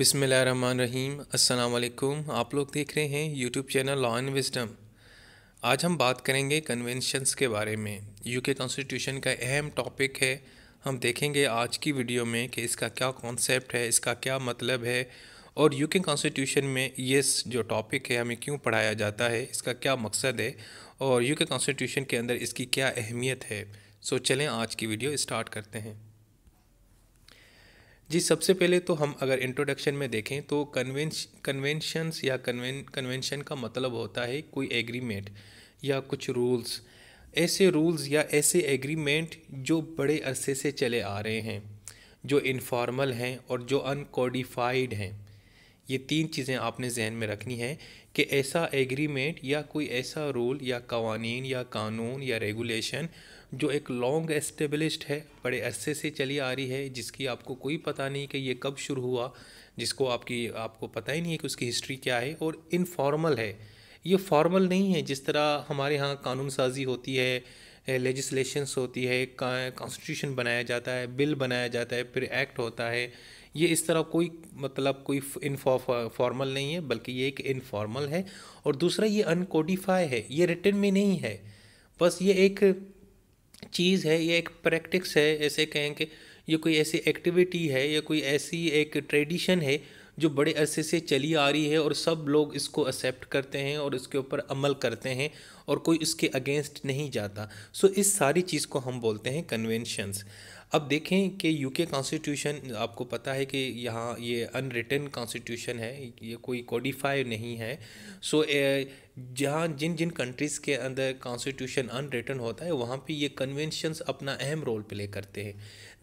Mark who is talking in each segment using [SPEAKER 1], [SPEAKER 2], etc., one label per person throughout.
[SPEAKER 1] रहीम अल्लाम आप लोग देख रहे हैं YouTube channel law and wisdom आज हम बात करेंगे कन्वेंशंस के बारे में यूके कॉन्स्टिट्यूशन का अहम टॉपिक है हम देखेंगे आज की वीडियो में कि इसका क्या कॉन्सेप्ट है इसका क्या मतलब है और यूके कॉन्स्टिट्यूशन में ये जो टॉपिक है हमें क्यों पढ़ाया जाता है इसका क्या मकसद है और यूके कॉन्स्टिट्यूशन के अंदर इसकी क्या अहमियत है सो चलें आज की वीडियो स्टार्ट करते हैं जी सबसे पहले तो हम अगर इंट्रोडक्शन में देखें तो कन्वेंश कन्वेंशंस या कन्वें कन्वेंशन का मतलब होता है कोई एग्रीमेंट या कुछ रूल्स ऐसे रूल्स या ऐसे एग्रीमेंट जो बड़े अरसे से चले आ रहे हैं जो इनफॉर्मल हैं और जो अनकोडिफाइड हैं ये तीन चीज़ें आपने जहन में रखनी है कि ऐसा एग्रीमेंट या कोई ऐसा रूल या कवानीन या कानून या रेगुलेशन जो एक लॉन्ग एस्टेब्लिश्ड है बड़े अरसे से चली आ रही है जिसकी आपको कोई पता नहीं कि ये कब शुरू हुआ जिसको आपकी आपको पता ही नहीं है कि उसकी हिस्ट्री क्या है और इनफॉर्मल है ये फॉर्मल नहीं है जिस तरह हमारे यहाँ कानून साजी होती है लेजिस्लेशंस होती है कॉन्स्टिट्यूशन बनाया जाता है बिल बनाया जाता है फिर एक्ट होता है ये इस तरह कोई मतलब कोई इनफॉर्मल नहीं है बल्कि ये एक इनफॉर्मल है और दूसरा ये अनकोडिफाई है ये रिटर्न में नहीं है बस ये एक चीज़ है ये एक प्रैक्टिस है ऐसे कहें कि ये कोई ऐसी एक्टिविटी है या कोई ऐसी एक ट्रेडिशन है जो बड़े अरसे से चली आ रही है और सब लोग इसको एक्सेप्ट करते हैं और इसके ऊपर अमल करते हैं और कोई इसके अगेंस्ट नहीं जाता सो इस सारी चीज़ को हम बोलते हैं कन्वेंशंस अब देखें कि यूके कॉन्स्टिट्यूशन आपको पता है कि यहाँ ये अनरिटन कॉन्स्टिट्यूशन है ये कोई कोडिफाई नहीं है सो जहाँ जिन जिन कंट्रीज़ के अंदर कॉन्स्टिट्यूशन अनरिटन होता है वहाँ पे ये कन्वेंशंस अपना अहम रोल प्ले करते हैं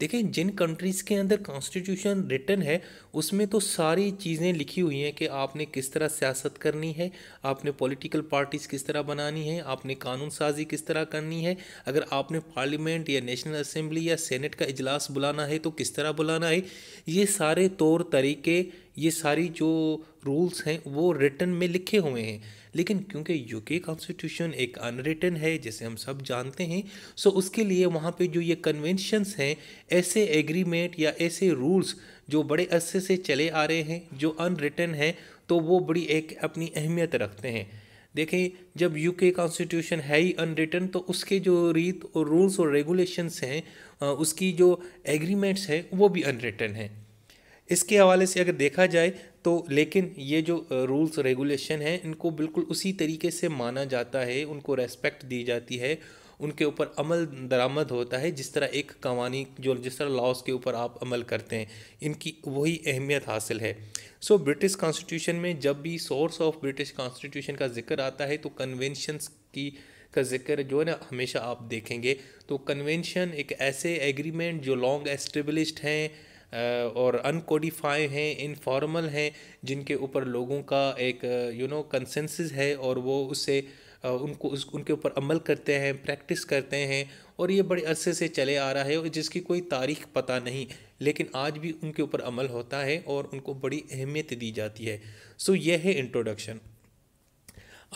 [SPEAKER 1] देखें जिन कंट्रीज़ के अंदर कॉन्स्टिट्यूशन रिटर्न है उसमें तो सारी चीज़ें लिखी हुई हैं कि आपने किस तरह सियासत करनी है आपने पॉलिटिकल पार्टीज़ किस तरह बनानी है आपने कानून साजी किस तरह करनी है अगर आपने पार्लियामेंट या नेशनल असम्बली या सेनेट का इजलास बुलाना है तो किस तरह बुलाना है ये सारे तौर तरीके ये सारी जो रूल्स हैं वो रिटर्न में लिखे हुए हैं लेकिन क्योंकि यूके कॉन्स्टिट्यूशन एक अनरिटन है जैसे हम सब जानते हैं सो उसके लिए वहाँ पे जो ये कन्वेंशंस हैं ऐसे एग्रीमेंट या ऐसे रूल्स जो बड़े अरसे से चले आ रहे हैं जो अनरिटन हैं तो वो बड़ी एक अपनी अहमियत रखते हैं देखें जब यूके कॉन्स्टिट्यूशन है ही अनरिटन तो उसके जो रीत और रूल्स और रेगुलेशंस हैं उसकी जो एग्रीमेंट्स हैं वो भी अनरिटन हैं इसके हवाले से अगर देखा जाए तो लेकिन ये जो रूल्स रेगुलेशन हैं इनको बिल्कुल उसी तरीके से माना जाता है उनको रेस्पेक्ट दी जाती है उनके ऊपर अमल दरामद होता है जिस तरह एक कवानी जो जिस तरह लॉज के ऊपर आप अमल करते हैं इनकी वही अहमियत हासिल है सो ब्रिटिश कॉन्स्टिट्यूशन में जब भी सोर्स ऑफ ब्रिटिश कॉन्स्टिट्यूशन का जिक्र आता है तो कन्वेंशंस की का जिक्र जो है ना हमेशा आप देखेंगे तो कन्वेंशन एक ऐसे एग्रीमेंट जो लॉन्ग एस्टेब्लिश्ड हैं और अनकोडिफाई हैं इनफॉर्मल हैं जिनके ऊपर लोगों का एक यू नो कंसेंसस है और वो उससे उनको उस उनके ऊपर अमल करते हैं प्रैक्टिस करते हैं और ये बड़े अरसे से चले आ रहा है और जिसकी कोई तारीख पता नहीं लेकिन आज भी उनके ऊपर अमल होता है और उनको बड़ी अहमियत दी जाती है सो यह है इंट्रोडक्शन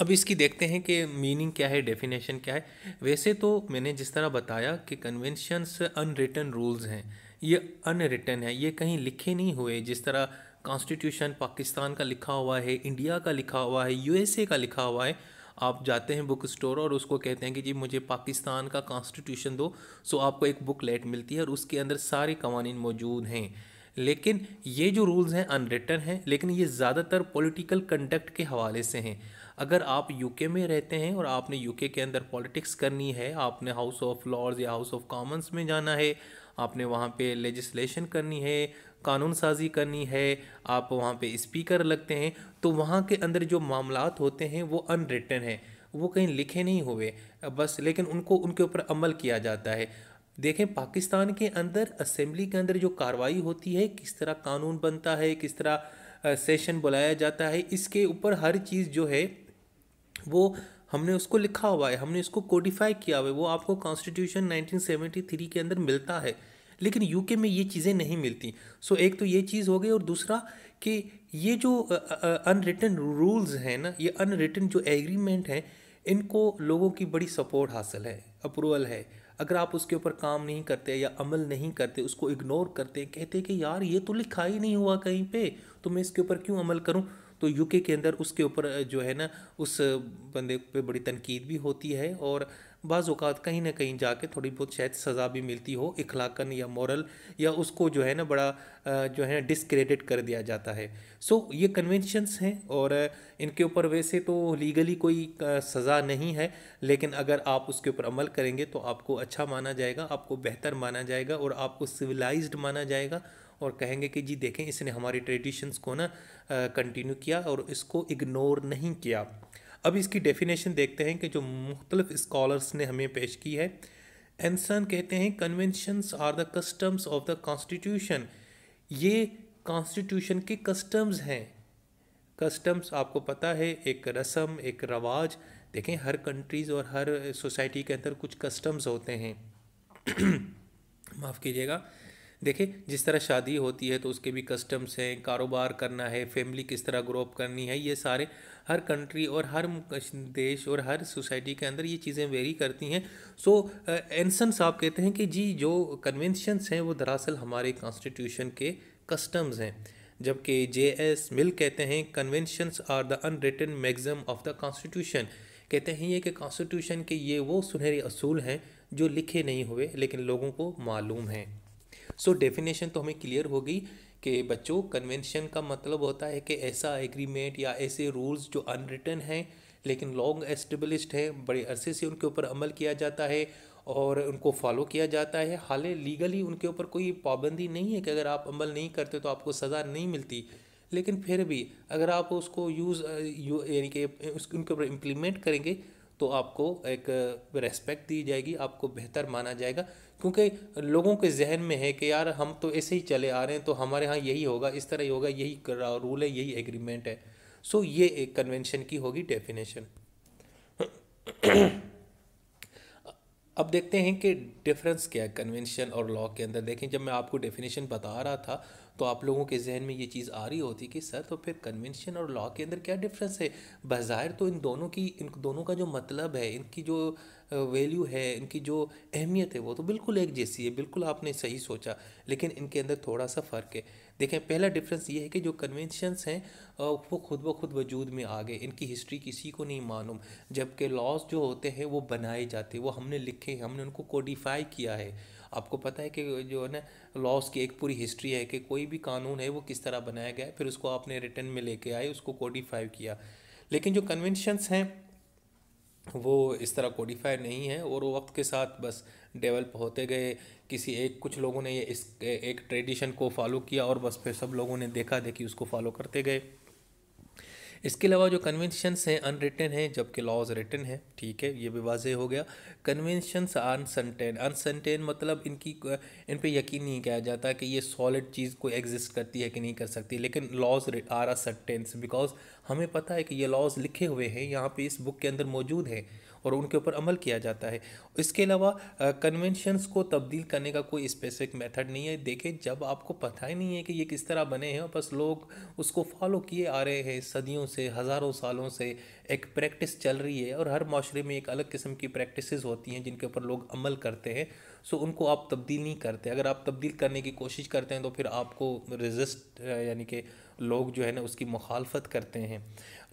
[SPEAKER 1] अब इसकी देखते हैं कि मीनिंग क्या है डेफिनेशन क्या है वैसे तो मैंने जिस तरह बताया कि कन्वेंशंस अनरिटन रूल्स हैं ये अनरिटन है ये कहीं लिखे नहीं हुए जिस तरह कॉन्स्टिट्यूशन पाकिस्तान का लिखा हुआ है इंडिया का लिखा हुआ है यूएसए का लिखा हुआ है आप जाते हैं बुक स्टोर और उसको कहते हैं कि जी मुझे पाकिस्तान का कॉन्स्टिट्यूशन दो सो आपको एक बुक लेट मिलती है और उसके अंदर सारे कवानी मौजूद हैं लेकिन ये जो रूल्स हैं अनरिटन हैं लेकिन ये ज़्यादातर पॉलिटिकल कंडक्ट के हवाले से हैं अगर आप यूके में रहते हैं और आपने यूके के अंदर पॉलिटिक्स करनी है आपने हाउस ऑफ लॉर्ड्स या हाउस ऑफ कॉमन्स में जाना है आपने वहाँ पे लेजिस्लेशन करनी है कानून साजी करनी है आप वहाँ पे स्पीकर लगते हैं तो वहाँ के अंदर जो मामला होते हैं वो अनरिटन है वो कहीं लिखे नहीं हुए बस लेकिन उनको उनके ऊपर अमल किया जाता है देखें पाकिस्तान के अंदर असेंबली के अंदर जो कार्रवाई होती है किस तरह कानून बनता है किस तरह सेशन बुलाया जाता है इसके ऊपर हर चीज़ जो है वो हमने उसको लिखा हुआ है हमने इसको कोडिफाई किया हुआ है वो आपको कॉन्स्टिट्यूशन 1973 के अंदर मिलता है लेकिन यूके में ये चीज़ें नहीं मिलती सो एक तो ये चीज़ हो गई और दूसरा कि ये जो अनरिटन रूल्स हैं ना ये अनरिटन जो एग्रीमेंट हैं इनको लोगों की बड़ी सपोर्ट हासिल है अप्रूवल है अगर आप उसके ऊपर काम नहीं करते या अमल नहीं करते उसको इग्नोर करते कहते कि यार ये तो लिखा ही नहीं हुआ कहीं पे तो मैं इसके ऊपर क्यों अमल करूँ तो यूके के अंदर उसके ऊपर जो है ना उस बंदे पे बड़ी तनकीद भी होती है और बाज़ अवत कहीं ना कहीं जाके थोड़ी बहुत शायद सज़ा भी मिलती हो इखलाकन या मॉरल या उसको जो है ना बड़ा जो है डिसक्रेडिट कर दिया जाता है सो so, ये कन्वेंशंस हैं और इनके ऊपर वैसे तो लीगली कोई सज़ा नहीं है लेकिन अगर आप उसके ऊपर अमल करेंगे तो आपको अच्छा माना जाएगा आपको बेहतर माना जाएगा और आपको सिविलाइज्ड माना जाएगा और कहेंगे कि जी देखें इसने हमारी ट्रेडिशंस को ना कंटिन्यू किया और इसको इग्नोर नहीं किया अब इसकी डेफिनेशन देखते हैं कि जो मुख्तलिफ स्कॉलर्स ने हमें पेश की है एनसन कहते हैं conventions are the customs of the constitution ये कॉन्स्टिट्यूशन के कस्टम्स हैं कस्टम्स आपको पता है एक रस्म एक रवाज देखें हर कंट्रीज़ और हर सोसाइटी के अंदर कुछ कस्टम्स होते हैं माफ़ कीजिएगा देखिए जिस तरह शादी होती है तो उसके भी कस्टम्स हैं कारोबार करना है फैमिली किस तरह ग्रोअप करनी है ये सारे हर कंट्री और हर देश और हर सोसाइटी के अंदर ये चीज़ें वेरी करती हैं सो एनसन साहब कहते हैं कि जी जो कन्वेंशंस हैं वो दरअसल हमारे कॉन्स्टिट्यूशन के कस्टम्स हैं जबकि जे एस मिल कहते हैं conventions are the unwritten maxims of the constitution कहते हैं ये कि कॉन्स्टिट्यूशन के ये वो सुनहरे असूल हैं जो लिखे नहीं हुए लेकिन लोगों को मालूम हैं सो so, डेफिनेशन तो हमें क्लियर हो गई कि बच्चों कन्वेंशन का मतलब होता है कि ऐसा एग्रीमेंट या ऐसे रूल्स जो अनरिटन हैं लेकिन लॉन्ग एस्टेब्लिश्ड हैं बड़े अरसे से उनके ऊपर अमल किया जाता है और उनको फॉलो किया जाता है हाल लीगली उनके ऊपर कोई पाबंदी नहीं है कि अगर आप अमल नहीं करते तो आपको सज़ा नहीं मिलती लेकिन फिर भी अगर आप उसको यूज़ uh, यानी कि उनके ऊपर इम्प्लीमेंट करेंगे तो आपको एक रेस्पेक्ट दी जाएगी आपको बेहतर माना जाएगा क्योंकि लोगों के जहन में है कि यार हम तो ऐसे ही चले आ रहे हैं तो हमारे यहाँ यही होगा इस तरह ही होगा यही रूल है यही एग्रीमेंट है सो ये एक कन्वेंशन की होगी डेफिनेशन अब देखते हैं कि डिफरेंस क्या है कन्वेंशन और लॉ के अंदर देखें जब मैं आपको डेफिनेशन बता रहा था तो आप लोगों के जहन में ये चीज़ आ रही होती कि सर तो फिर कन्वेंशन और लॉ के अंदर क्या डिफरेंस है बाहर तो इन दोनों की इन दोनों का जो मतलब है इनकी जो वैल्यू है इनकी जो अहमियत है वो तो बिल्कुल एक जैसी है बिल्कुल आपने सही सोचा लेकिन इनके अंदर थोड़ा सा फ़र्क है देखें पहला डिफरेंस ये है कि जो कन्वेंशंस हैं वो खुद ब खुद वजूद में आ गए इनकी हिस्ट्री किसी को नहीं मालूम जबकि लॉज जो होते हैं वो बनाए जाते हैं वो हमने लिखे हैं हमने उनको कोडिफाई किया है आपको पता है कि जो है ना लॉस की एक पूरी हिस्ट्री है कि कोई भी कानून है वो किस तरह बनाया गया फिर उसको आपने रिटर्न में लेके आए उसको कोडिफाई किया लेकिन जो कन्वेंशंस हैं वो इस तरह कोडिफाई नहीं है और वो वक्त के साथ बस डेवलप होते गए किसी एक कुछ लोगों ने इस एक ट्रेडिशन को फॉलो किया और बस फिर सब लोगों ने देखा देखी उसको फॉलो करते गए इसके अलावा जो कन्वेंशंस हैं अनरिटन हैं जबकि लॉज रिटन हैं ठीक है ये भी वाजह हो गया कन्वेंशंस अनसनटेन अनसनटेन मतलब इनकी इन पर यकीन नहीं किया जाता कि ये सॉलिड चीज़ कोई एग्जिस्ट करती है कि नहीं कर सकती लेकिन laws are a certainties because हमें पता है कि ये लॉज लिखे हुए हैं यहाँ पे इस बुक के अंदर मौजूद हैं और उनके ऊपर अमल किया जाता है इसके अलावा कन्वेंशंस को तब्दील करने का कोई स्पेसिफिक मेथड नहीं है देखें जब आपको पता ही नहीं है कि ये किस तरह बने हैं और बस लोग उसको फॉलो किए आ रहे हैं सदियों से हज़ारों सालों से एक प्रैक्टिस चल रही है और हर माशरे में एक अलग किस्म की प्रैक्टिस होती हैं जिनके ऊपर लोग अमल करते हैं सो उनको आप तब्दील नहीं करते अगर आप तब्दील करने की कोशिश करते हैं तो फिर आपको रजिस्ट यानी कि लोग जो है ना उसकी मुखालफत करते हैं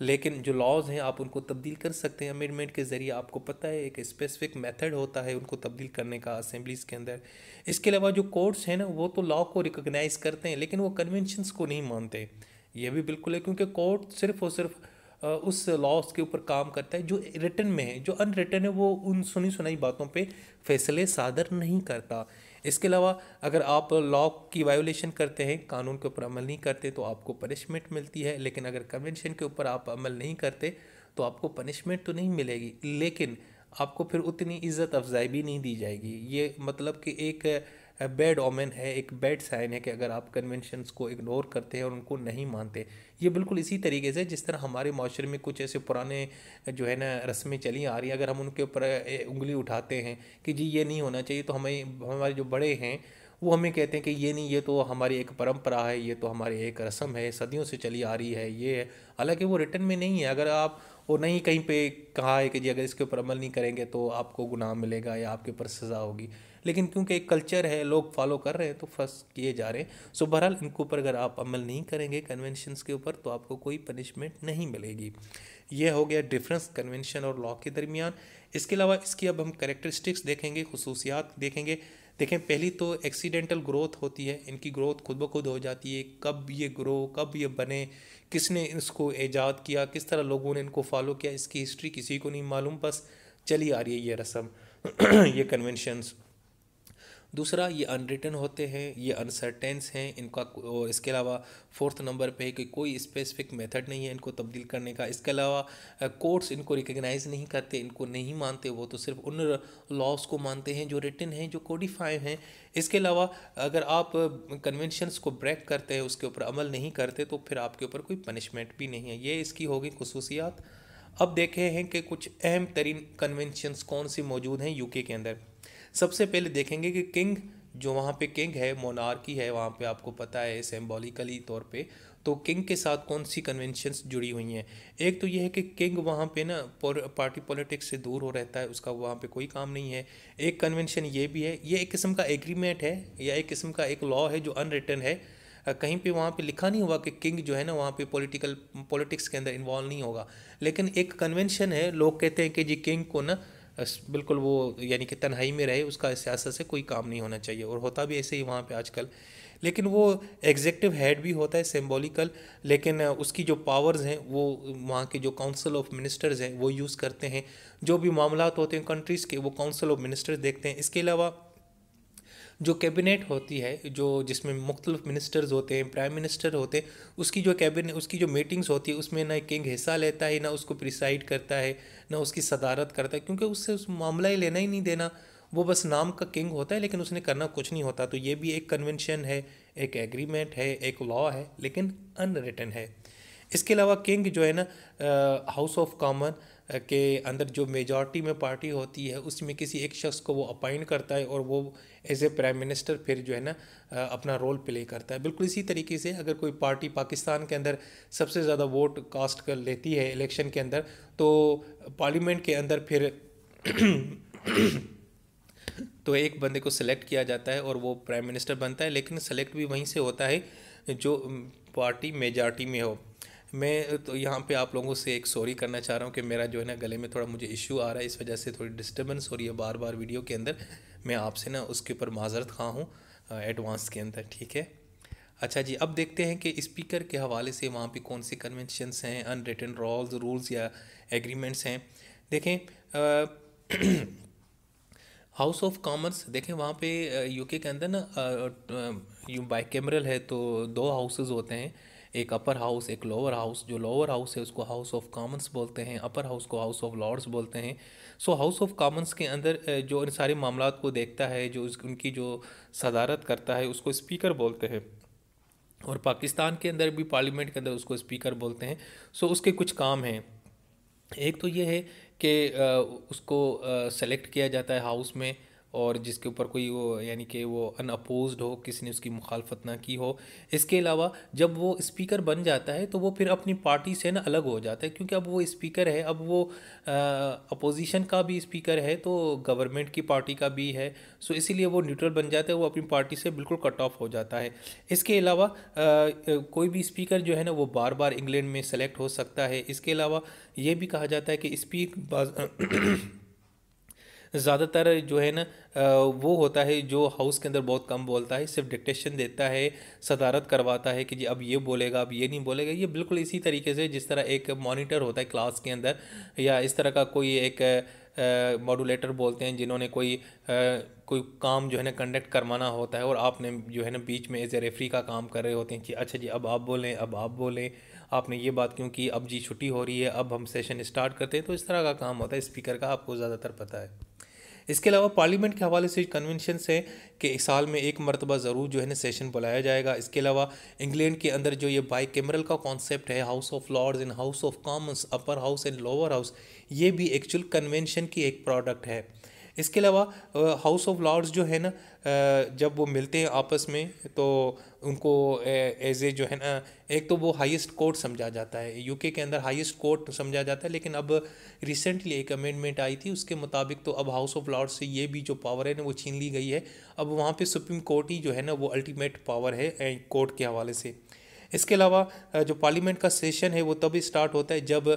[SPEAKER 1] लेकिन जो लॉज हैं आप उनको तब्दील कर सकते हैं अमेंडमेंट के ज़रिए आपको पता है एक स्पेसिफिक मेथड होता है उनको तब्दील करने का असम्बलीज़ के अंदर इसके अलावा जो कोर्ट्स हैं ना वो तो लॉ को रिकोगनाइज़ करते हैं लेकिन वो कन्वेंशनस को नहीं मानते ये भी बिल्कुल है क्योंकि कोर्ट सिर्फ और सिर्फ उस लॉज के ऊपर काम करता है जो रिटर्न में है जो अनरिटर्न है वो उन सुनी सुनाई बातों पे फैसले सादर नहीं करता इसके अलावा अगर आप लॉ की वायोलेशन करते हैं कानून के ऊपर अमल नहीं करते तो आपको पनिशमेंट मिलती है लेकिन अगर कन्वेंशन के ऊपर आप अमल नहीं करते तो आपको पनिशमेंट तो नहीं मिलेगी लेकिन आपको फिर उतनी इज़्ज़त अफजाई भी नहीं दी जाएगी ये मतलब कि एक बैड ओमेन है एक बैड साइन है कि अगर आप कन्वेंशंस को इग्नोर करते हैं और उनको नहीं मानते ये बिल्कुल इसी तरीके से जिस तरह हमारे माशरे में कुछ ऐसे पुराने जो है ना रस्में चली आ रही हैं अगर हम उनके ऊपर उंगली उठाते हैं कि जी ये नहीं होना चाहिए तो हमें हमारे जो बड़े हैं वो हमें कहते हैं कि ये नहीं ये तो हमारी एक परंपरा है ये तो हमारी एक रस्म है सदियों से चली आ रही है ये है हालाँकि वो रिटर्न में नहीं है अगर आप वो नहीं कहीं पे कहा है कि जी अगर इसके ऊपर अमल नहीं करेंगे तो आपको गुनाह मिलेगा या आपके ऊपर सज़ा होगी लेकिन क्योंकि एक कल्चर है लोग फॉलो कर रहे हैं तो फर्स्ट किए जा रहे हैं सो बहरहाल इनके ऊपर अगर आप अमल नहीं करेंगे कन्वेंशन के ऊपर तो आपको कोई पनिशमेंट नहीं मिलेगी यह हो गया डिफरेंस कन्वेंशन और लॉ के दरमियान इसके अलावा इसकी अब हम करेक्टरिस्टिक्स देखेंगे खसूसियात देखेंगे देखें पहली तो एक्सीडेंटल ग्रोथ होती है इनकी ग्रोथ खुद ब खुद हो जाती है कब ये ग्रो कब ये बने किसने इसको ईजाद किया किस तरह लोगों ने इनको फॉलो किया इसकी हिस्ट्री किसी को नहीं मालूम बस चली आ रही है ये रस्म ये कन्वेंशनस दूसरा ये अनरिटन होते हैं ये अनसर्टेंस हैं इनका और इसके अलावा फोर्थ नंबर पे कि कोई स्पेसिफिक मेथड नहीं है इनको तब्दील करने का इसके अलावा कोर्ट्स इनको रिकगनाइज़ नहीं करते इनको नहीं मानते वो तो सिर्फ उन लॉस को मानते हैं जो रिटन हैं जो कोडिफाई हैं इसके अलावा अगर आप कन्वेंशनस को ब्रेक करते हैं उसके ऊपर अमल नहीं करते तो फिर आपके ऊपर कोई पनिशमेंट भी नहीं है ये इसकी होगी खसूसियात अब देखे हैं कि कुछ अहम तरीन कन्वेंशनस कौन से मौजूद हैं यूके के अंदर सबसे पहले देखेंगे कि किंग जो वहाँ पे किंग है मोनार्की है वहाँ पे आपको पता है सिम्बॉलिकली तौर पे तो किंग के साथ कौन सी कन्वेंशंस जुड़ी हुई हैं एक तो यह है कि किंग वहाँ पे ना पार्टी पॉलिटिक्स से दूर हो रहता है उसका वहाँ पे कोई काम नहीं है एक कन्वेंशन ये भी है ये एक किस्म का एग्रीमेंट है या एक किस्म का एक लॉ है जो अनरिटन है कहीं पे वहाँ पे लिखा नहीं हुआ कि किंग जो है ना वहाँ पे पॉलिटिकल पॉलिटिक्स के अंदर इन्वॉल्व नहीं होगा लेकिन एक कन्वेंशन है लोग कहते हैं कि जी किंग को ना बिल्कुल वो यानी कि तन्हाई में रहे उसका सियासत से कोई काम नहीं होना चाहिए और होता भी ऐसे ही वहाँ पर आजकल लेकिन वो एग्जेक्टिव हेड भी होता है सिम्बोलिकल लेकिन उसकी जो पावर्स हैं वो वहाँ के जो काउंसिल ऑफ मिनिस्टर्स हैं वो यूज़ करते हैं जो भी मामला होते हैं कंट्रीज़ के वो काउंसिल ऑफ मिनिस्टर्स देखते हैं इसके अलावा जो कैबिनेट होती है जो जिसमें मुख्तलिफ मिनिस्टर्स होते हैं प्राइम मिनिस्टर होते हैं उसकी जो कैबिनेट उसकी जो मीटिंग्स होती है उसमें ना किंग हिस्सा लेता है ना उसको प्रिसाइड करता है ना उसकी सदारत करता है क्योंकि उससे उस मामला ही लेना ही नहीं देना वो बस नाम का किंग होता है लेकिन उसने करना कुछ नहीं होता तो ये भी एक कन्वेंशन है एक एग्रीमेंट है एक लॉ है लेकिन अनरिटन है इसके अलावा किंग जो है ना हाउस ऑफ कॉमन के अंदर जो मेजॉरिटी में पार्टी होती है उसमें किसी एक शख्स को वो अपॉइंट करता है और वो एज ए प्राइम मिनिस्टर फिर जो है ना अपना रोल प्ले करता है बिल्कुल इसी तरीके से अगर कोई पार्टी पाकिस्तान के अंदर सबसे ज़्यादा वोट कास्ट कर लेती है इलेक्शन के अंदर तो पार्लियामेंट के अंदर फिर तो एक बंदे को सिलेक्ट किया जाता है और वो प्राइम मिनिस्टर बनता है लेकिन सेलेक्ट भी वहीं से होता है जो पार्टी मेजॉरिटी में हो मैं तो यहाँ पे आप लोगों से एक सॉरी करना चाह रहा हूँ कि मेरा जो है ना गले में थोड़ा मुझे इशू आ रहा है इस वजह से थोड़ी डिस्टर्बेंस हो रही है बार बार वीडियो के अंदर मैं आपसे ना उसके ऊपर माजरत खा हूँ एडवांस के अंदर ठीक है अच्छा जी अब देखते हैं कि स्पीकर के हवाले से वहाँ पर कौन से कन्वेंशनस हैं अनरिटन रॉल्स रूल्स या एग्रीमेंट्स हैं देखें हाउस ऑफ कॉमर्स देखें वहाँ पे यूके के अंदर ना यू बाई कैमरल है तो दो हाउसेज होते हैं एक अपर हाउस एक लोअर हाउस जो लोअर हाउस है उसको हाउस ऑफ कॉमन्स बोलते हैं अपर हाउस को हाउस ऑफ लॉर्ड्स बोलते हैं सो हाउस ऑफ कॉमन्स के अंदर जो इन सारे मामला को देखता है जो उनकी जो सदारत करता है उसको स्पीकर बोलते हैं और पाकिस्तान के अंदर भी पार्लियामेंट के अंदर उसको स्पीकर बोलते हैं सो उसके कुछ काम हैं एक तो ये है कि उसको सेलेक्ट किया जाता है हाउस में और जिसके ऊपर कोई वो यानी कि वो अनअपोज हो किसी ने उसकी मुखालफत ना की हो इसके अलावा जब वो स्पीकर बन जाता है तो वो फिर अपनी पार्टी से ना अलग हो जाता है क्योंकि अब वो स्पीकर है अब वो अपोजिशन का भी स्पीकर है तो गवर्नमेंट की पार्टी का भी है सो इसीलिए वो न्यूट्रल बन जाता है वो अपनी पार्टी से बिल्कुल कट ऑफ हो जाता है इसके अलावा कोई भी स्पीकर जो है ना वो बार बार इंग्लैंड में सेलेक्ट हो सकता है इसके अलावा ये भी कहा जाता है कि स्पीक ज़्यादातर जो है ना वो होता है जो हाउस के अंदर बहुत कम बोलता है सिर्फ डिक्टेशन देता है सदारत करवाता है कि जी अब ये बोलेगा अब ये नहीं बोलेगा ये बिल्कुल इसी तरीके से जिस तरह एक मॉनिटर होता है क्लास के अंदर या इस तरह का कोई एक मॉडुलेटर बोलते हैं जिन्होंने कोई आ, कोई काम जो है ना कंडक्ट करवाना होता है और आपने जो है ना बीच में एज ए रेफरी का काम कर रहे होते हैं कि अच्छा जी अब आप बोलें अब आप बोलें आपने ये बात क्यों की अब जी छुट्टी हो रही है अब हम सेशन स्टार्ट करते हैं तो इस तरह का काम होता है स्पीकर का आपको ज़्यादातर पता है इसके अलावा पार्लियामेंट के हवाले से कन्वेंशन है कि इस साल में एक मरतबा ज़रूर जो है ना सेशन बुलाया जाएगा इसके अलावा इंग्लैंड के अंदर जो ये बाई कैमरल का कॉन्सेप्ट है House of Lords and House of Commons upper house and lower house ये भी एक्चुअल कन्वेंशन की एक प्रोडक्ट है इसके अलावा हाउस ऑफ लॉर्ड्स जो है ना जब वो मिलते हैं आपस में तो उनको एज ए जो है ना एक तो वो हाईएस्ट कोर्ट समझा जाता है यूके के अंदर हाईएस्ट कोर्ट समझा जाता है लेकिन अब रिसेंटली एक अमेंडमेंट आई थी उसके मुताबिक तो अब हाउस ऑफ लॉर्ड्स से ये भी जो पावर है ना वो छीन ली गई है अब वहाँ पे सुप्रीम कोर्ट ही जो है ना वो अल्टीमेट पावर है कोर्ट के हवाले से इसके अलावा जो पार्लियामेंट का सेशन है वो तभी स्टार्ट होता है जब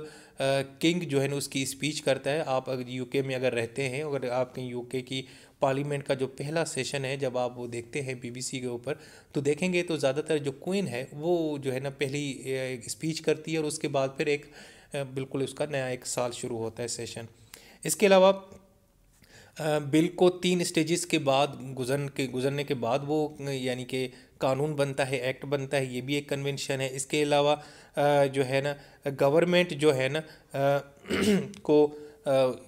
[SPEAKER 1] किंग जो है ना उसकी स्पीच करता है आप अगर यूके में अगर रहते हैं अगर कहीं यूके की पार्लियामेंट का जो पहला सेशन है जब आप वो देखते हैं बीबीसी के ऊपर तो देखेंगे तो ज़्यादातर जो क्वीन है वो जो है ना पहली स्पीच करती है और उसके बाद फिर एक बिल्कुल उसका नया एक साल शुरू होता है सेशन इसके अलावा बिल को तीन स्टेजेस के बाद गुजर के गुजरने के बाद वो यानी कि कानून बनता है एक्ट बनता है ये भी एक कन्वेंशन है इसके अलावा जो है ना गवर्नमेंट जो है ना को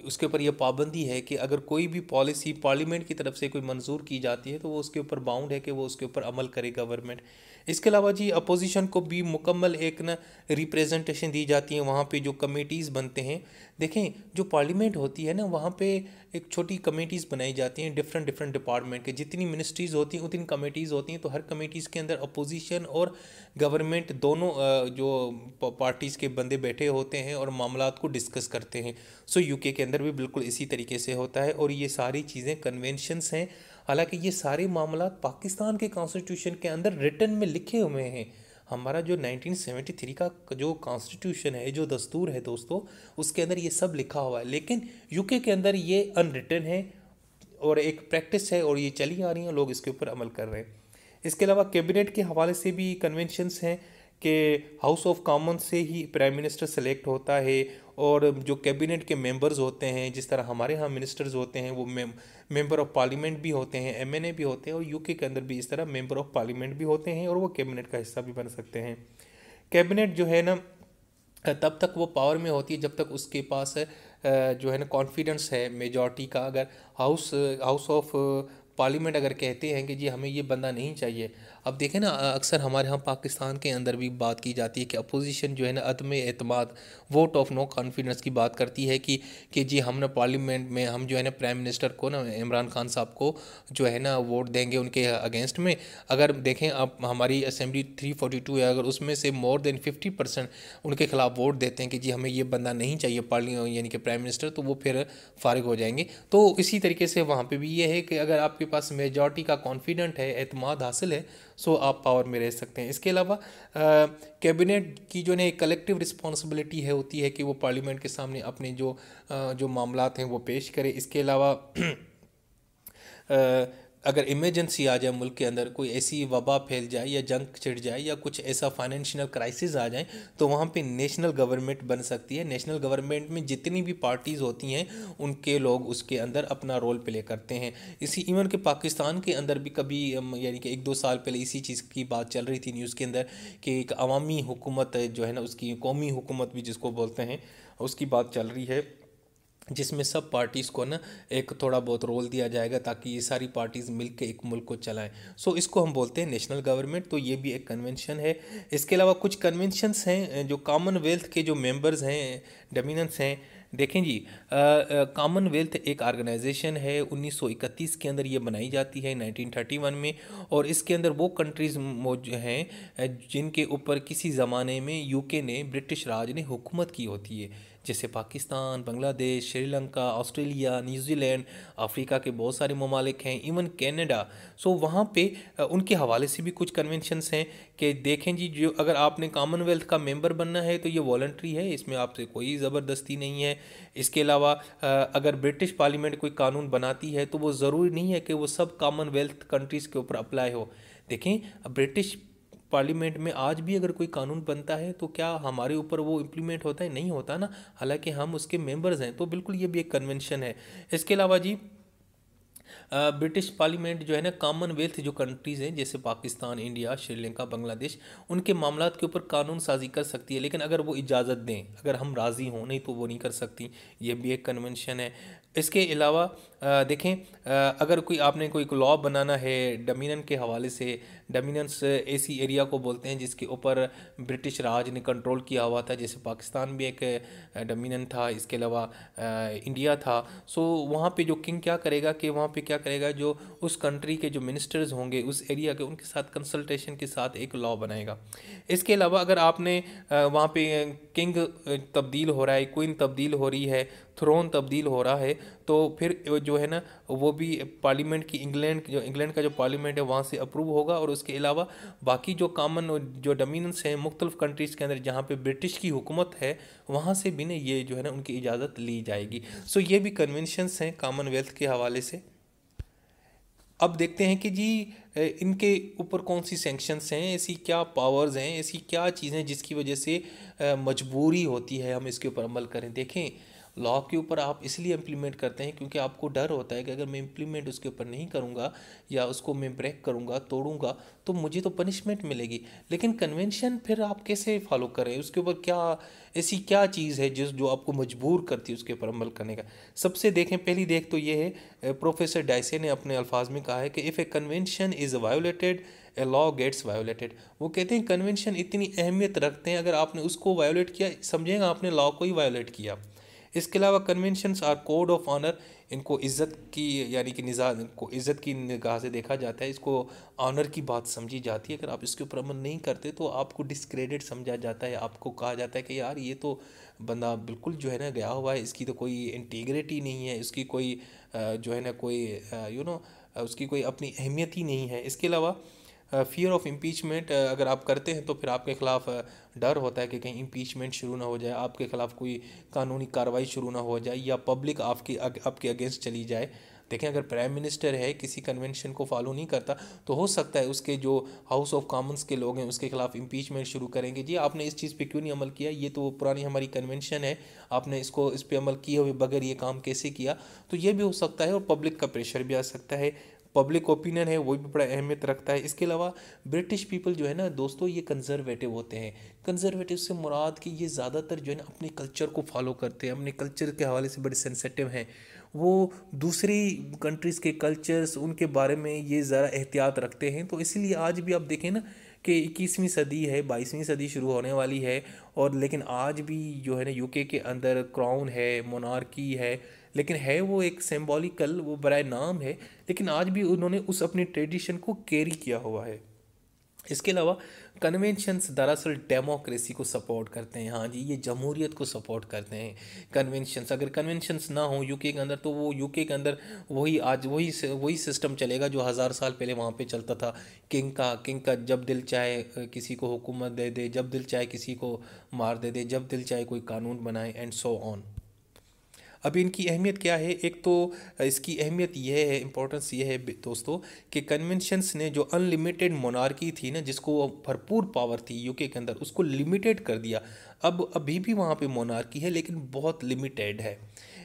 [SPEAKER 1] उसके ऊपर यह पाबंदी है कि अगर कोई भी पॉलिसी पार्लियामेंट की तरफ से कोई मंजूर की जाती है तो वो उसके ऊपर बाउंड है कि वो उसके ऊपर अमल करे गवर्नमेंट इसके अलावा जी अपोजिशन को भी मुकम्मल एक न रिप्रेजेंटेशन दी जाती है वहाँ पे जो कमेटीज़ बनते हैं देखें जो पार्लियामेंट होती है ना वहाँ पे एक छोटी कमेटीज़ बनाई जाती हैं डिफरेंट डिफरेंट डिपार्टमेंट के जितनी मिनिस्ट्रीज़ होती हैं उतनी कमेटीज़ होती हैं तो हर कमेटीज़ के अंदर अपोजिशन और गवर्नमेंट दोनों जो पार्टीज़ के बंदे बैठे होते हैं और मामला को डिस्कस करते हैं सो यू के अंदर भी बिल्कुल इसी तरीके से होता है और ये सारी चीज़ें कन्वेंशनस हैं हालांकि ये सारे मामला पाकिस्तान के कॉन्स्टिट्यूशन के अंदर रिटर्न में लिखे हुए हैं हमारा जो 1973 का जो कॉन्स्टिट्यूशन है जो दस्तूर है दोस्तों उसके अंदर ये सब लिखा हुआ है लेकिन यूके के अंदर ये अनरिटर्न है और एक प्रैक्टिस है और ये चली आ रही है लोग इसके ऊपर अमल कर रहे हैं इसके अलावा कैबिनेट के हवाले से भी कन्वेंशनस हैं कि हाउस ऑफ कॉमन से ही प्राइम मिनिस्टर सेलेक्ट होता है और जो कैबिनेट के मेंबर्स होते हैं जिस तरह हमारे यहाँ मिनिस्टर्स होते हैं वो मेंबर ऑफ पार्लियामेंट भी होते हैं एमएनए भी होते हैं और यूके के अंदर भी इस तरह मेंबर ऑफ पार्लियामेंट भी होते हैं और वो कैबिनेट का हिस्सा भी बन सकते हैं कैबिनेट जो है ना तब तक वो पावर में होती है जब तक उसके पास जो है ना कॉन्फिडेंस है मेजॉरिटी का अगर हाउस हाउस ऑफ पार्लियामेंट अगर कहते हैं कि जी हमें ये बंदा नहीं चाहिए अब देखें ना अक्सर हमारे यहाँ पाकिस्तान के अंदर भी बात की जाती है कि अपोजिशन जो है ना अदम अतमाद वोट ऑफ नो कॉन्फिडेंस की बात करती है कि कि जी हम ना पार्लियामेंट में हम जो है ना प्राइम मिनिस्टर को ना इमरान खान साहब को जो है ना वोट देंगे उनके अगेंस्ट में अगर देखें आप हमारी असम्बली थ्री फोर्टी टू है अगर उसमें से मोर देन फिफ्टी परसेंट उनके खिलाफ वोट देते हैं कि जी हमें ये बंदा नहीं चाहिए पार्लियामेंट यानी कि प्राइम मिनिस्टर तो वो फिर फारग हो जाएंगे तो इसी तरीके से वहाँ पर भी ये है कि अगर आपके पास मेजॉरिटी का कॉन्फिडेंट है अतमाद हासिल है सो आप पावर में रह सकते हैं इसके अलावा कैबिनेट की जो है कलेक्टिव रिस्पॉन्सिबिलिटी है होती है कि वो पार्लियामेंट के सामने अपने जो आ, जो मामला हैं वो पेश करें इसके अलावा अगर इमरजेंसी आ जाए मुल्क के अंदर कोई ऐसी वबा फैल जाए या जंग छिड़ जाए या कुछ ऐसा फाइनेंशियल क्राइसिस आ जाए तो वहाँ पे नेशनल गवर्नमेंट बन सकती है नेशनल गवर्नमेंट में जितनी भी पार्टीज़ होती हैं उनके लोग उसके अंदर अपना रोल प्ले करते हैं इसी इवन के पाकिस्तान के अंदर भी कभी यानी कि एक दो साल पहले इसी चीज़ की बात चल रही थी न्यूज़ के अंदर कि एक अवामी हुकूमत जो है ना उसकी कौमी हुकूमत भी जिसको बोलते हैं उसकी बात चल रही है जिसमें सब पार्टीज़ को ना एक थोड़ा बहुत रोल दिया जाएगा ताकि ये सारी पार्टीज़ मिल के एक मुल्क को चलाएं सो so, इसको हम बोलते हैं नेशनल गवर्नमेंट तो ये भी एक कन्वेंशन है इसके अलावा कुछ कन्वेंशनस हैं जो कॉमनवेल्थ के जो मेंबर्स हैं डमिनंस हैं देखें जी कॉमनवेल्थ एक ऑर्गेनाइजेशन है 1931 के अंदर ये बनाई जाती है 1931 में और इसके अंदर वो कंट्रीज़ मौजूद हैं जिनके ऊपर किसी ज़माने में यूके ने ब्रिटिश राज ने हुकूमत की होती है जैसे Pakistan Bangladesh Sri Lanka Australia New Zealand Africa के बहुत सारे ममालिक हैं इवन कैनेडा सो वहाँ पे उनके हवाले से भी कुछ कन्वेंशनस हैं कि देखें जी जो अगर आपने कामनवेल्थ का मेम्बर बनना है तो ये वॉल्ट्री है इसमें आपसे कोई ज़बरदस्ती नहीं है इसके अलावा अगर ब्रिटिश पार्लियामेंट कोई कानून बनाती है तो वो ज़रूरी नहीं है कि वो सब कामनवेल्थ कंट्रीज़ के ऊपर अप्लाई हो देखें ब्रिटिश पार्लियामेंट में आज भी अगर कोई कानून बनता है तो क्या हमारे ऊपर वो इम्प्लीमेंट होता है नहीं होता ना हालांकि हम उसके मेंबर्स हैं तो बिल्कुल ये भी एक कन्वेंशन है इसके अलावा जी ब्रिटिश पार्लियामेंट जो है ना कॉमनवेल्थ जो कंट्रीज़ हैं जैसे पाकिस्तान इंडिया श्रीलंका बांग्लादेश उनके मामला के ऊपर कानून साजी कर सकती है लेकिन अगर वो इजाज़त दें अगर हम राज़ी हों नहीं तो वो नहीं कर सकती ये भी एक कन्वेंशन है इसके अलावा देखें अगर कोई आपने कोई लॉ बनाना है डमिनन के हवाले से डमिनंस ऐसी एरिया को बोलते हैं जिसके ऊपर ब्रिटिश राज ने कंट्रोल किया हुआ था जैसे पाकिस्तान भी एक डमिनन था इसके अलावा इंडिया था सो वहाँ पे जो किंग क्या करेगा कि वहाँ पे क्या करेगा जो उस कंट्री के जो मिनिस्टर्स होंगे उस एरिया के उनके साथ कंसल्टेसन के साथ एक लॉ बनाएगा इसके अलावा अगर आपने वहाँ पर किंग तब्दील हो रहा है क्वीन तब्दील हो रही है थ्रोन तब्दील हो रहा है तो फिर जो है ना वो भी पार्लियामेंट की इंग्लैंड जो इंग्लैंड का जो पार्लियामेंट है वहाँ से अप्रूव होगा और उसके अलावा बाकी जो कामन जो डोमिनेंस हैं मुख्तलिफ कंट्रीज़ के अंदर जहाँ पर ब्रिटिश की हुकूमत है वहाँ से भी ना ये जो है ना उनकी इजाज़त ली जाएगी सो ये भी कन्वेंशनस हैं कामनवेल्थ के हवाले से अब देखते हैं कि जी इनके ऊपर कौन सी सेंक्शंस हैं ऐसी क्या पावर्स हैं ऐसी क्या चीज़ें जिसकी वजह से मजबूरी होती है हम इसके ऊपर अमल करें देखें लॉ के ऊपर आप इसलिए इम्प्लीमेंट करते हैं क्योंकि आपको डर होता है कि अगर मैं इम्प्लीमेंट उसके ऊपर नहीं करूँगा या उसको मैं ब्रेक करूँगा तोड़ूँगा तो मुझे तो पनिशमेंट मिलेगी लेकिन कन्वेंशन फिर आप कैसे फॉलो करें उसके ऊपर क्या ऐसी क्या चीज़ है जिस जो आपको मजबूर करती है उसके ऊपर अमल करने का सबसे देखें पहली देख तो ये है प्रोफेसर डाइसे ने अपने अल्फाज में कहा है कि if a convention is violated a law gets violated वो कहते हैं कन्वेंशन इतनी अहमियत रखते हैं अगर आपने उसको वायोलेट किया समझेगा आपने लॉ को ही वायोलेट किया इसके अलावा conventions are code of honour इनको इज़्ज़त की यानी कि निज़ा को इज़्ज़त की निगाह से देखा जाता है इसको ऑनर की बात समझी जाती है अगर आप इसके ऊपर अमल नहीं करते तो आपको डिसक्रेडिट समझा जाता है आपको कहा जाता है कि यार ये तो बंदा बिल्कुल जो है ना गया हुआ है इसकी तो कोई इंटीग्रिटी नहीं है इसकी कोई जो है ना कोई यू नो उसकी कोई अपनी अहमियत ही नहीं है इसके अलावा फियर ऑफ इम्पीचमेंट अगर आप करते हैं तो फिर आपके ख़िलाफ़ डर होता है कि कहीं इम्पीचमेंट शुरू ना हो जाए आपके ख़िलाफ़ कोई कानूनी कार्रवाई शुरू ना हो जाए या पब्लिक आपकी आपके अगेंस्ट चली जाए देखें अगर प्राइम मिनिस्टर है किसी कन्वेंशन को फॉलो नहीं करता तो हो सकता है उसके जो हाउस ऑफ कॉमन्स के लोग हैं उसके खिलाफ इम्पीचमेंट शुरू करेंगे जी आपने इस चीज़ पे क्यों नहीं अमल किया ये तो पुरानी हमारी कन्वेंशन है आपने इसको इस पर अमल किए हुए बगैर ये काम कैसे किया तो ये भी हो सकता है और पब्लिक का प्रेशर भी आ सकता है पब्लिक ओपिनियन है वो भी बड़ा अहमियत रखता है इसके अलावा ब्रिटिश पीपल जो है ना दोस्तों ये कंजर्वेटिव होते हैं कंजर्वेटिव से मुराद कि ये ज़्यादातर जो है ना अपने कल्चर को फॉलो करते हैं अपने कल्चर के हवाले से बड़े सेंसिटिव हैं वो दूसरी कंट्रीज़ के कल्चर्स उनके बारे में ये ज़रा एहतियात रखते हैं तो इसलिए आज भी आप देखें ना कि इक्कीसवीं सदी है बाईसवीं सदी शुरू होने वाली है और लेकिन आज भी जो है ना यूके के अंदर क्राउन है मोनार्की है लेकिन है वो एक सिम्बॉलिकल वो बरए नाम है लेकिन आज भी उन्होंने उस अपनी ट्रेडिशन को कैरी किया हुआ है इसके अलावा कन्वेंशंस दरअसल डेमोक्रेसी को सपोर्ट करते हैं हाँ जी ये जमहूरियत को सपोर्ट करते हैं कन्वेंशंस अगर कन्वेंशंस ना हो यूके के अंदर तो वो यूके के अंदर वही आज वही वही सिस्टम चलेगा जो हज़ार साल पहले वहाँ पे चलता था किंग का किंग का जब दिल चाहे किसी को हुकूमत दे दे जब दिल चाहे किसी को मार दे दे जब दिल चाहे कोई कानून बनाए एंड सो ऑन अब इनकी अहमियत क्या है एक तो इसकी अहमियत यह है इम्पोर्टेंस यह है दोस्तों कि कन्वेंशंस ने जो अनलिमिटेड मोनार्की थी ना जिसको भरपूर पावर थी यूके के अंदर उसको लिमिटेड कर दिया अब अभी भी वहाँ पे मोनार्की है लेकिन बहुत लिमिटेड है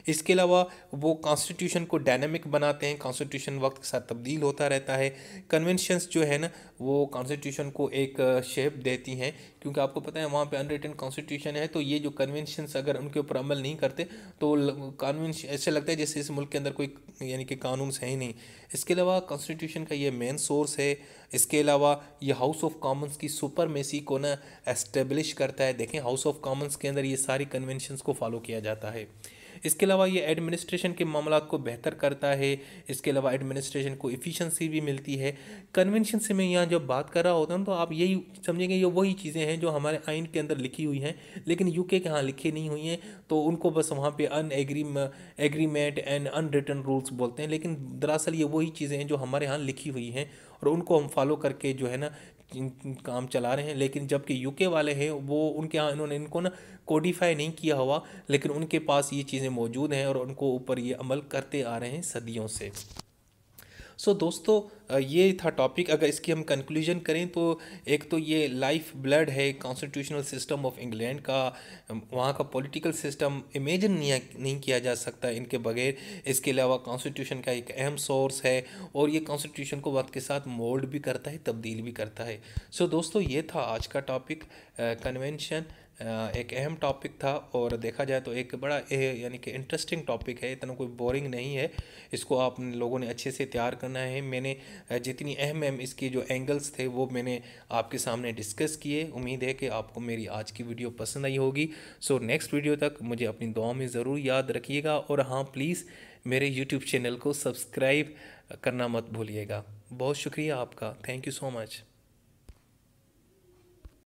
[SPEAKER 1] इसके अलावा वो कॉन्स्टिट्यूशन को डायनामिक बनाते हैं कॉन्स्टिट्यूशन वक्त के साथ तब्दील होता रहता है कन्वेंशंस जो है ना वो कॉन्स्टिट्यूशन को एक शेप देती हैं क्योंकि आपको पता है वहाँ पे अनरिटन कॉन्स्टिट्यूशन है तो ये जो कन्वेंशंस अगर उनके ऊपर अमल नहीं करते तो कॉन्वेंशन ऐसे लगता है जैसे इस मुल्क के अंदर कोई यानी कि कानून है ही नहीं इसके अलावा कॉन्स्टिट्यूशन का ये मेन सोर्स है इसके अलावा ये हाउस ऑफ कॉमन्स की सुपर मेसी को ना एस्टेब्लिश करता है देखें हाउस ऑफ कॉमन्स के अंदर ये सारी कन्वेंशंस को फॉलो किया जाता है इसके अलावा ये एडमिनिस्ट्रेशन के मामला को बेहतर करता है इसके अलावा एडमिनिस्ट्रेशन को इफ़िशेंसी भी मिलती है कन्वेंशन से मैं यहाँ जब बात कर रहा होता हूँ तो आप यही समझेंगे ये वही चीज़ें हैं जो हमारे आइन के अंदर लिखी हुई हैं लेकिन यू के यहाँ लिखी नहीं हुई हैं तो उनको बस वहाँ पर an agreement and unwritten rules बोलते हैं लेकिन दरअसल ये वही चीज़ें हैं जो हमारे यहाँ लिखी हुई हैं और उनको हम फॉलो करके जो है ना काम चला रहे हैं लेकिन जबकि यूके वाले हैं वो उनके यहाँ इन्होंने इनको ना कोडिफाई नहीं किया हुआ लेकिन उनके पास ये चीज़ें मौजूद हैं और उनको ऊपर ये अमल करते आ रहे हैं सदियों से सो so, दोस्तों ये था टॉपिक अगर इसकी हम कंक्लूजन करें तो एक तो ये लाइफ ब्लड है कॉन्स्टिट्यूशनल सिस्टम ऑफ इंग्लैंड का वहाँ का पॉलिटिकल सिस्टम इमेजिन नहीं, किया जा सकता इनके बगैर इसके अलावा कॉन्स्टिट्यूशन का एक अहम सोर्स है और ये कॉन्स्टिट्यूशन को वक्त के साथ मोल्ड भी करता है तब्दील भी करता है सो so, दोस्तों ये था आज का टॉपिक कन्वेंशन एक अहम टॉपिक था और देखा जाए तो एक बड़ा यानी कि इंटरेस्टिंग टॉपिक है इतना कोई बोरिंग नहीं है इसको आप लोगों ने अच्छे से तैयार करना है मैंने जितनी अहम अहम इसकी जो एंगल्स थे वो मैंने आपके सामने डिस्कस किए उम्मीद है कि आपको मेरी आज की वीडियो पसंद आई होगी सो नेक्स्ट वीडियो तक मुझे अपनी दुआ में ज़रूर याद रखिएगा और हाँ प्लीज़ मेरे यूट्यूब चैनल को सब्सक्राइब करना मत भूलिएगा बहुत शुक्रिया आपका थैंक यू सो मच